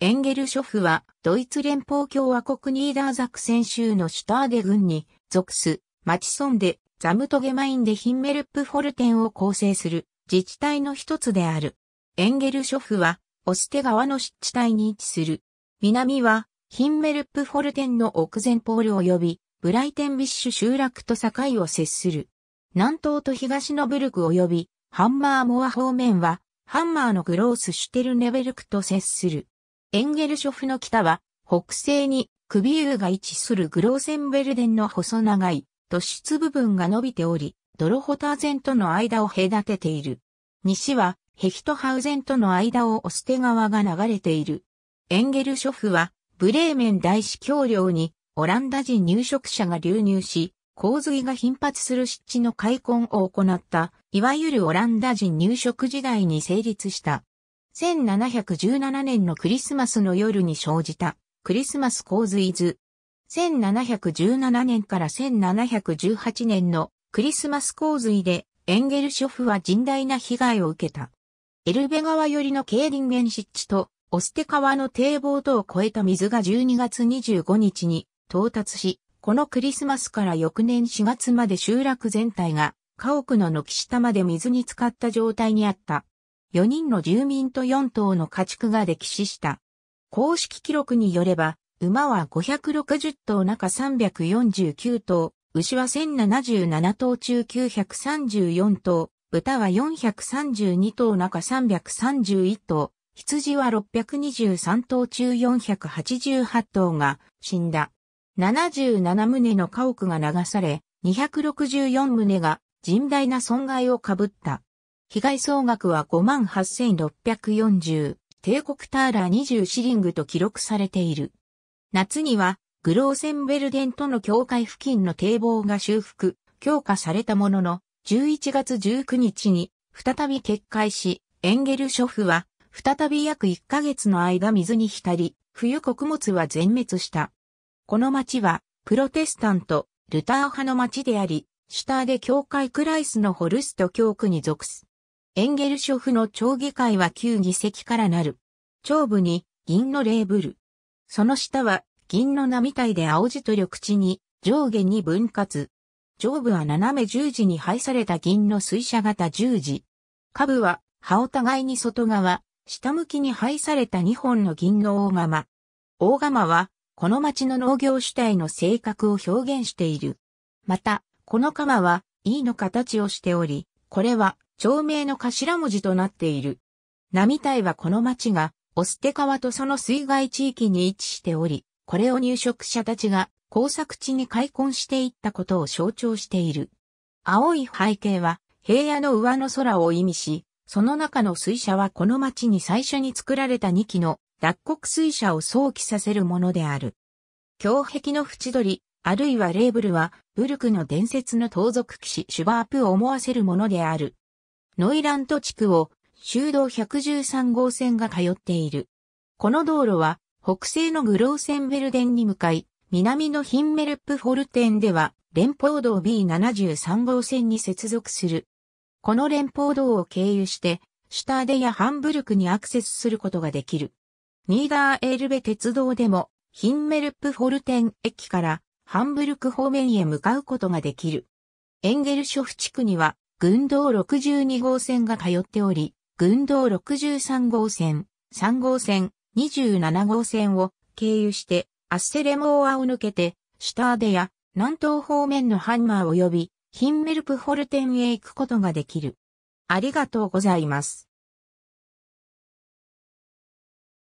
エンゲルショフは、ドイツ連邦共和国ニーダーザクセン州のシュターデ郡に属す、マチソンで、ザムトゲマインでヒンメルップフォルテンを構成する自治体の一つである。エンゲルショフは、オステ川の湿地帯に位置する。南は、ヒンメルップフォルテンの奥前ポール及び、ブライテンビッシュ集落と境を接する。南東と東のブルク及び、ハンマーモア方面は、ハンマーのグロースシュテルネベルクと接する。エンゲルショフの北は、北西にクビユーが位置するグローセンベルデンの細長い突出部分が伸びており、ドロホターゼンとの間を隔てている。西はヘヒトハウゼンとの間をオステ川が流れている。エンゲルショフはブレーメン大司教領にオランダ人入植者が流入し、洪水が頻発する湿地の開墾を行った、いわゆるオランダ人入植時代に成立した1717年のクリスマスの夜に生じた、クリスマス洪水図。1717年から1718年のクリスマス洪水で、エンゲルショフは甚大な被害を受けた。エルベ川寄りのケーリンゲン湿地と、オステ川の堤防等を越えた水が12月25日に到達し、このクリスマスから翌年4月まで集落全体が、家屋の軒下まで水に浸かった状態にあった。4人の住民と4頭の家畜が歴史した。公式記録によれば、馬は560頭中349頭、牛は1077頭中934頭、豚は432頭中331頭、羊は623頭中488頭が死んだ。77棟の家屋が流され、264棟が甚大な損害をかぶった。被害総額は58,640、帝国ターラー20シリングと記録されている。夏には、グローセンベルデンとの境界付近の堤防が修復、強化されたものの、11月19日に再び決壊し、エンゲルショフは再び約1ヶ月の間水に浸り、冬穀物は全滅した。この町はプロテスタント、ルター派の町であり、シュターで教会クライスのホルスト教区に属す。エンゲルショフの町議会は9議席からなる。上部に銀のレーブル。その下は銀の波体で青地と緑地に上下に分割。上部は斜め十字に配された銀の水車型十字。下部は葉お互いに外側、下向きに配された2本の銀の大釜。大釜はこの町の農業主体の性格を表現している。また、この釜は E の形をしており、これは町名の頭文字となっている。並大はこの町が、オステ川とその水害地域に位置しており、これを入植者たちが工作地に開墾していったことを象徴している。青い背景は平野の上の空を意味し、その中の水車はこの町に最初に作られた2基の脱穀水車を想起させるものである。強壁の縁取り、あるいはレーブルは、ブルクの伝説の盗賊騎士シュバープを思わせるものである。ノイラント地区を修道113号線が通っている。この道路は北西のグローセンベルデンに向かい、南のヒンメルプフォルテンでは連邦道 B73 号線に接続する。この連邦道を経由して、シュターデやハンブルクにアクセスすることができる。ニーダーエールベ鉄道でも、ヒンメルプフォルテン駅からハンブルク方面へ向かうことができる。エンゲルショフ地区には群道62号線が通っており、群道63号線、3号線、27号線を経由して、アッセレモーアを抜けて、シュターデや南東方面のハンマー及びヒンメルプホルテンへ行くことができる。ありがとうございます。